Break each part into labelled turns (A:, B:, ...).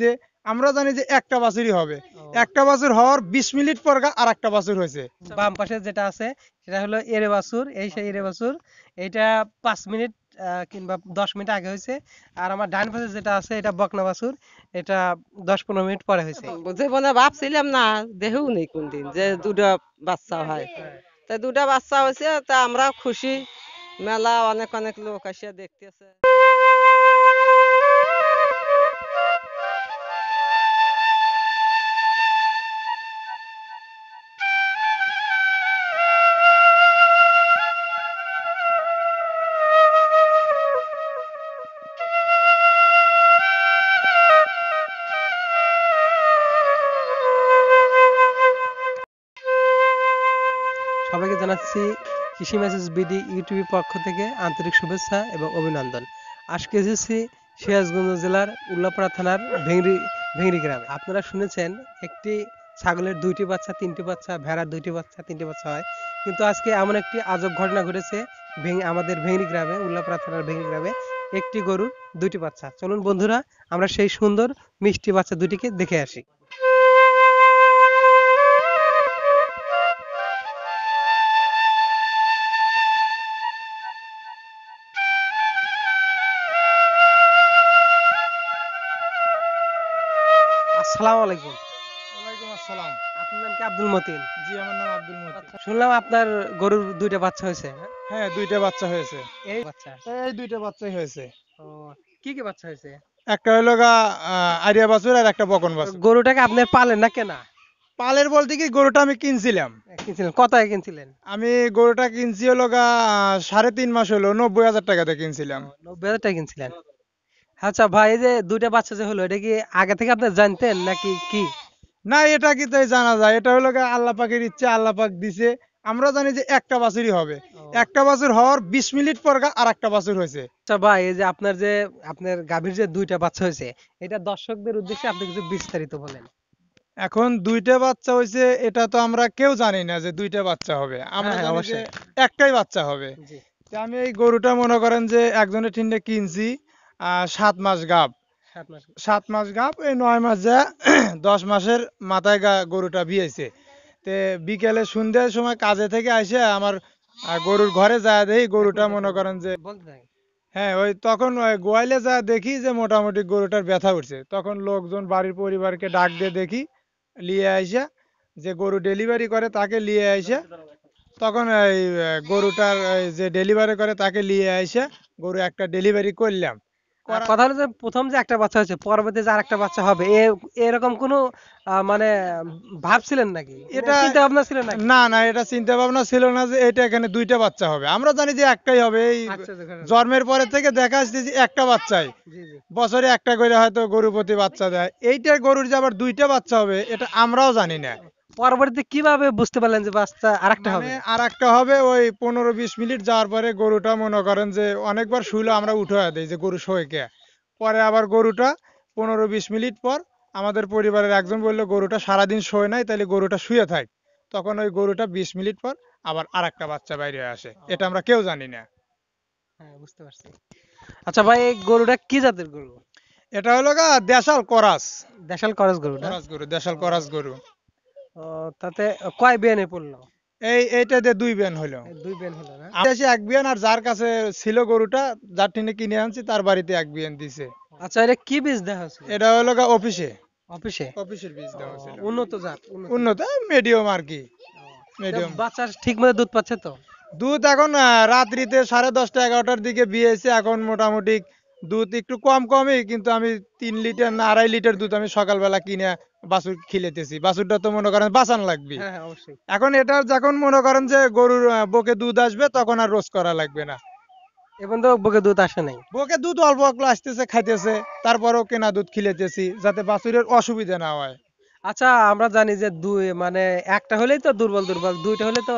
A: যে আমরা জানি যে একটা বাছুরই হবে একটা বাছুর হওয়ার বিশ মিনিট পর আর একটা বাছুর হয়েছে
B: বাম পাশে যেটা আছে সেটা হলো এরে বাছুর এই সেই এরে বাছুর এটা পাঁচ মিনিট কিংবা দশ মিনিট আগে হয়েছে আর আমার ডান পাশে যেটা আছে এটা বকনা বাছুর এটা দশ পনেরো মিনিট পরে হয়েছে
C: মনে ভাবছিলাম না দেহেও নেই কোন দিন যে দুটা বাচ্চা হয় তা দুটা বাচ্চা হয়েছে তা আমরা খুশি মেলা অনেক অনেক লোক আসিয়া দেখতেছে
B: সবাইকে জানাচ্ছি কৃষি মেসেজ বিডি ইউটিউবের পক্ষ থেকে আন্তরিক শুভেচ্ছা এবং অভিনন্দন আজকে এসেছি সিরাজগঞ্জ জেলার উল্লাপাড়া থানার ভেঙরি ভেঙরি গ্রামে আপনারা শুনেছেন একটি ছাগলের দুইটি বাচ্চা তিনটি বাচ্চা ভেড়ার দুইটি বাচ্চা তিনটি বাচ্চা হয় কিন্তু আজকে এমন একটি আজব ঘটনা ঘটেছে ভেঙে আমাদের ভেঙরি গ্রামে উল্লাপাড়া থানার ভেঙরি গ্রামে একটি গরুর দুইটি বাচ্চা চলুন বন্ধুরা আমরা সেই সুন্দর মিষ্টি বাচ্চা দুটিকে দেখে আসি আলাইকুম ওয়ালাইকুম আসসালাম আপনার নাম কি আব্দুল মতিন জি আমার নাম আব্দুল মতিন আচ্ছা, শুনলাম আপনার গরুর দুইটা বাচ্চা হয়েছে হ্যাঁ? হ্যাঁ দুইটা বাচ্চা হয়েছে এই বাচ্চা
A: এই দুইটা বাচ্চাই হয়েছে ও কি কি বাচ্চা হয়েছে
B: একটা হলো গা আরিয়া
A: বাছুর আর একটা বকন বাছুর গরুটাকে আপনি পালেন না কেনা পালের বলতে কি গরুটা আমি কিনছিলাম কিনছিলেন কতায় কিনছিলেন আমি গরুটা কিনছি হলো গা সাড়ে তিন মাস হলো নব্বই হাজার
B: টাকাতে কিনছিলাম নব্বই হাজার টাকা কিনছিলেন আচ্ছা ভাই এই যে দুইটা বাচ্চা যে হলো এটা কি আগে থেকে আপনি জানতেন নাকি কি না এটা কি তাই জানা যায় এটা হলো আল্লাহ পাকের ইচ্ছে আল্লাহ
A: পাক দিছে আমরা জানি যে একটা বাছুরই হবে একটা বাছুর হওয়ার 20 মিনিট পর আর একটা
B: বাছুর হয়েছে আচ্ছা ভাই এই যে আপনার যে আপনার গাভীর যে দুইটা বাচ্চা হয়েছে এটা দর্শকদের উদ্দেশ্যে আপনি কিছু বিস্তারিত বলেন এখন দুইটা বাচ্চা হয়েছে এটা তো আমরা কেউ জানি
A: না যে দুইটা বাচ্চা হবে আমরা হ্যাঁ, জানি যে একটাই বাচ্চা হবে আমি এই গরুটা মনে করেন যে একজনের ঠিন্ডে কিনছি সাত মাস গাব সাত মাস গাব এই নয় মাস যা দশ মাসের মাথায় গরুটা বিয়েছে তে বিকেলে সন্ধ্যার সময় কাজে থেকে আসে আমার গরুর ঘরে যায় দেখি গরুটা মনে করেন যে হ্যাঁ ওই তখন ওই গোয়ালে যা দেখি যে মোটামুটি গরুটার ব্যথা উঠছে তখন লোকজন বাড়ির পরিবারকে ডাক দিয়ে দেখি নিয়ে আইসা যে গরু ডেলিভারি করে তাকে নিয়ে আইসা তখন এই গরুটার যে ডেলিভারি করে তাকে নিয়ে আইসা
B: গরু একটা ডেলিভারি করলাম কথা হলো যে প্রথম যে একটা বাচ্চা হয়েছে পরবর্তী যে আরেকটা বাচ্চা হবে এরকম কোন মানে ভাবছিলেন নাকি এটা চিন্তা ভাবনা ছিল নাকি
A: না না এটা চিন্তা ভাবনা ছিল না যে এটা এখানে দুইটা বাচ্চা হবে আমরা জানি যে একটাই হবে এই আচ্ছা, আচ্ছা, জন্মের পরে থেকে দেখা আসছে যে একটা বাচ্চাই বছরে একটা করে হয়তো গরুপতি বাচ্চা দেয় এইটা গরুর যে আবার দুইটা বাচ্চা হবে এটা আমরাও জানি না পরবর্তীতে কিভাবে বুঝতে পারলেন যে বাচ্চা আর একটা মানে হবে আর একটা হবে ওই পনেরো বিশ মিনিট যাওয়ার পরে গরুটা মনে করেন যে অনেকবার শুইলো আমরা উঠে দেই যে গরু শোয় কে পরে আবার গরুটা পনেরো বিশ মিনিট পর আমাদের পরিবারের একজন বললো গরুটা সারাদিন শোয় নাই তাহলে গরুটা শুয়ে থাক তখন ওই গরুটা বিশ মিনিট পর আবার আর একটা বাচ্চা বাইরে আসে এটা আমরা কেউ জানি না হ্যাঁ,
B: বুঝতে পারছি আচ্ছা ভাই এই গরুটা কি জাতের গরু এটা হলো গা দেশাল করাস দেশাল করাস গরু না? করাস
A: গরু দেশাল করাস গরু
B: তাতে কয় বিয়ানে
A: পড়লো এই এইটা দিয়ে দুই বিয়ান হলো
B: দুই বিয়ান হলো না
A: দেশে এক বিয়ান আর যার কাছে ছিল গরুটা যার টিনে কিনে আনছি তার বাড়িতে এক বিয়ান দিছে আচ্ছা এটা কি বীজ দেখা হয়েছিল এটা হলো গা অফিসে অফিসে অফিসের বীজ দেওয়া উন্নত জাত উন্নত মিডিয়াম আর কি মিডিয়াম বাচ্চা ঠিকমতো দুধ পাচ্ছে তো দুধ এখন রাত্রিতে সাড়ে দশটা এগারোটার দিকে বিয়েছে এখন মোটামুটি দুধ একটু কম কমই কিন্তু আমি তিন লিটার না আড়াই লিটার দুধ আমি সকালবেলা কিনে বাছুর খিলেতেছি বাছুরটা তো মনে করেন বাঁচান লাগবে হ্যাঁ, হ্যাঁ, এখন এটা যখন মনে করেন যে গরুর বকে দুধ আসবে তখন আর রোজ করা লাগবে না এখন তো বকে দুধ আসে নাই বকে দুধ অল্প অল্প আসতেছে খাইতেছে তারপরেও কেনা দুধ খিলেতেছি যাতে
B: বাছুরের অসুবিধা না হয় আচ্ছা আমরা জানি যে দুই মানে একটা হলেই তো দুর্বল দুর্বল দুইটা হলে তো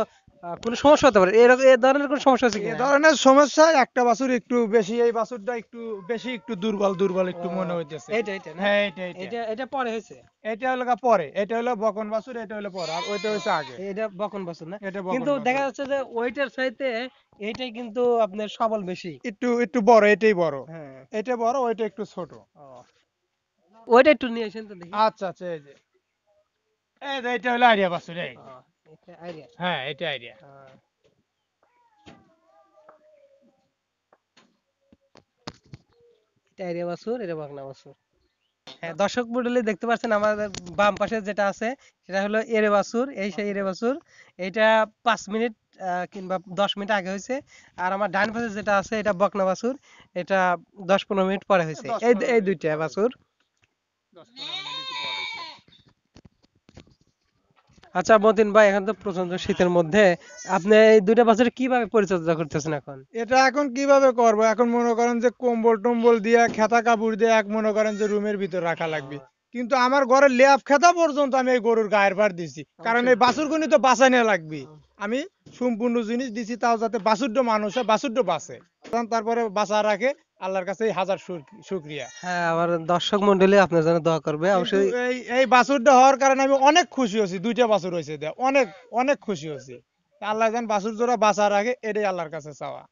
B: কোনো সমস্যা হতে পারে এই এ ধরনের কোনো সমস্যা আছে কি এই ধরনের সমস্যা একটা বাছুর একটু বেশি এই বাছুরটা একটু
A: বেশি একটু দুর্বল দুর্বল একটু মনে হইতেছে এইটা এটা হ্যাঁ এইটা এইটা
B: এটা পরে হইছে এটা হলো পরে এটা হলো বকন বাছুর এটা হলো পরে আর ওইটা হইছে আগে এটা বকন বাছুর না কিন্তু দেখা যাচ্ছে যে ওইটার চাইতে এইটাই কিন্তু আপনার সবল বেশি একটু একটু বড় এটাই বড় হ্যাঁ এটা বড় ওইটা একটু ছোট ওইটা একটু নিয়ে আসেন তো দেখি আচ্ছা আচ্ছা এই যে এই যে এটা হলো আরিয়া বাছুর এই হ্যাঁ এটা আইডিয়া হ্যাঁ, দর্শক মন্ডলী দেখতে পাচ্ছেন আমাদের বাম পাশে যেটা আছে সেটা হলো এরে বাছুর এই সেই এরে বাছুর এটা পাঁচ মিনিট কিংবা দশ মিনিট আগে হয়েছে আর আমার ডান পাশে যেটা আছে এটা বকনা বাছুর এটা দশ পনেরো মিনিট পরে হয়েছে এই এই দুইটা বাছুর আচ্ছা মতিন ভাই এখন তো প্রচন্ড শীতের মধ্যে আপনি এই দুইটা বাছুর কিভাবে পরিচর্যা করতেছেন এখন এটা এখন কিভাবে
A: করব এখন মনে করেন যে কম্বল টম্বল দিয়ে খেতা কাপড় দিয়ে এক মনে করেন যে রুমের ভিতর রাখা লাগবে কিন্তু আমার ঘরে লেপ খেতা পর্যন্ত আমি এই গরুর গায়ের ভার দিছি আচ্ছা। কারণ এই বাছুর বাছুরগুনি তো বাঁচাই নেওয়া লাগবে আমি সম্পূর্ণ জিনিস দিছি তাও যাতে বাছুরটা মানুষ হয় বাছুরটা বাঁচে তারপরে বাঁচা রাখে আল্লাহর কাছে হাজার
B: শুকরিয়া হ্যাঁ আমার দর্শক মন্ডলী আপনার জন্য দোয়া করবে অবশ্যই
A: এই এই বাছুরটা হওয়ার কারণে আমি অনেক খুশি হয়েছি দুইটা বাছুর হয়েছে অনেক অনেক খুশি হয়েছি আল্লাহ যেন বাছুর জোড়া বাঁচার আগে এটাই আল্লাহর কাছে চাওয়া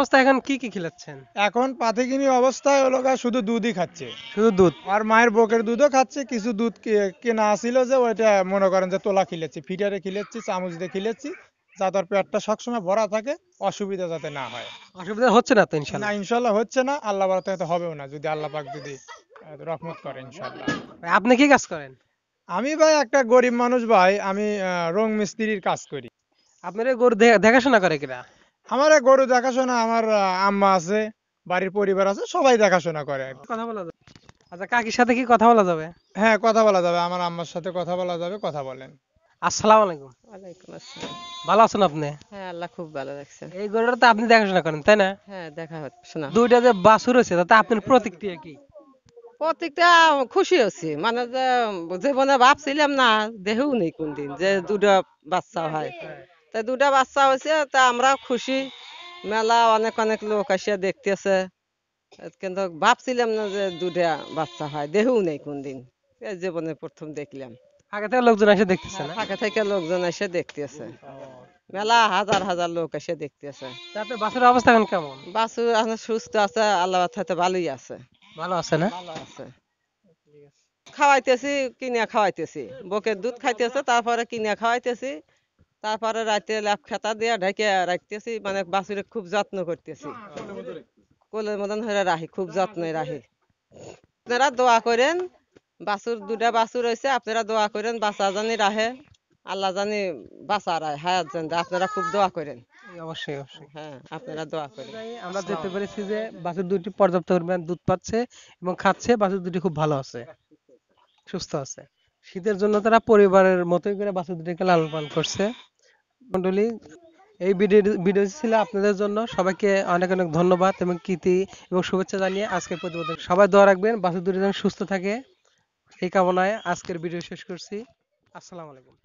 A: অবস্থা এখন কি কি খিলাচ্ছেন এখন পাথিকিনি অবস্থায় হলো শুধু দুধই খাচ্ছে শুধু দুধ আর মায়ের বকের দুধও খাচ্ছে কিছু দুধ কেনা ছিল যে ওইটা মনে করেন যে তোলা খিলেছি ফিটারে খিলেছি চামচ দিয়ে খিলেছি যাদের পেটটা সবসময় ভরা থাকে অসুবিধা যাতে না হয়
B: অসুবিধা হচ্ছে না তো ইনশাল্লাহ না
A: ইনশাল্লাহ হচ্ছে না আল্লাহ বাড়াতে হয়তো হবেও না যদি আল্লাহ পাক যদি রহমত করে ইনশাল্লাহ আপনি কি কাজ করেন আমি ভাই একটা গরিব মানুষ ভাই আমি রং মিস্ত্রির কাজ
B: করি আপনার
A: গরু দেখাশোনা করে কিনা আমার গরু দেখাশোনা আমার আম্মা আছে বাড়ির পরিবার আছে সবাই দেখাশোনা করে
B: কথা বলা যাবে আচ্ছা কাকির সাথে
A: কি কথা বলা যাবে
B: হ্যাঁ কথা বলা যাবে আমার আম্মার সাথে কথা বলা যাবে কথা বলেন আসসালামু আলাইকুম ওয়ালাইকুম
C: আসসালাম
B: ভালো আছেন আপনি হ্যাঁ আল্লাহ খুব ভালো রাখছেন এই গরুটা তো আপনি দেখাশোনা করেন তাই না হ্যাঁ দেখা হচ্ছে না দুইটা যে বাছুর হয়েছে তাতে আপনার প্রতিক্রিয়া কি প্রত্যেকটা খুশি হচ্ছি
C: মানে যে জীবনে ছিলাম না দেহেও নেই কোনদিন যে দুটো বাচ্চা হয় তা দুটো বাচ্চা হয়েছে তা আমরা খুশি মেলা অনেক অনেক লোক আসিয়া দেখতেছে কিন্তু ভাবছিলাম না যে দুটা বাচ্চা হয় দেহেও নেই কোনদিন জীবনে প্রথম দেখলাম
B: ফাঁকা থেকে লোকজন এসে দেখতেছে হ্যাঁ, না
C: ফাঁকা থেকে লোকজন এসে দেখতেছে মেলা হাজার হাজার লোক এসে দেখতেছে
B: তারপরে বাসুর অবস্থা এখন কেমন
C: বাসুর এখন সুস্থ আছে আল্লাহ থাকতে ভালোই আছে ভালো আছে না ভালো আছে খাওয়াইতেছি কিনে খাওয়াইতেছি বকের দুধ খাইতেছে তারপরে কিনে খাওয়াইতেছি তারপরে রাতে ল্যাপ খেতা দিয়ে ঢেকে রাখতেছি মানে বাছুরে খুব যত্ন করতেছি কোলের মতন ধরে রাখি খুব যত্নে রাখি আপনারা দোয়া করেন বাছুর দুটা বাছুর হয়েছে আপনারা দোয়া করেন বাচ্চা জানি রাহে আল্লাহ জানি বাঁচা রায় হায়াত জান আপনারা খুব দোয়া করেন
B: অবশ্যই অবশ্যই হ্যাঁ
C: আপনারা দোয়া করেন আমরা দেখতে
B: পেরেছি যে বাছুর দুটি পর্যাপ্ত পরিমাণ দুধ পাচ্ছে এবং খাচ্ছে বাছুর দুটি খুব ভালো আছে সুস্থ আছে শীতের জন্য তারা পরিবারের মতোই করে বাছুর দুটিকে লালন পালন করছে মন্ডলী এই ভিডিও ভিডিও ছিল আপনাদের জন্য সবাইকে অনেক অনেক ধন্যবাদ এবং কৃতি এবং শুভেচ্ছা জানিয়ে আজকের প্রতিবেদন সবাই দোয়া রাখবেন বাছুর দুটি যেন সুস্থ থাকে এই কামনায় আজকের ভিডিও শেষ করছি আসসালামু আলাইকুম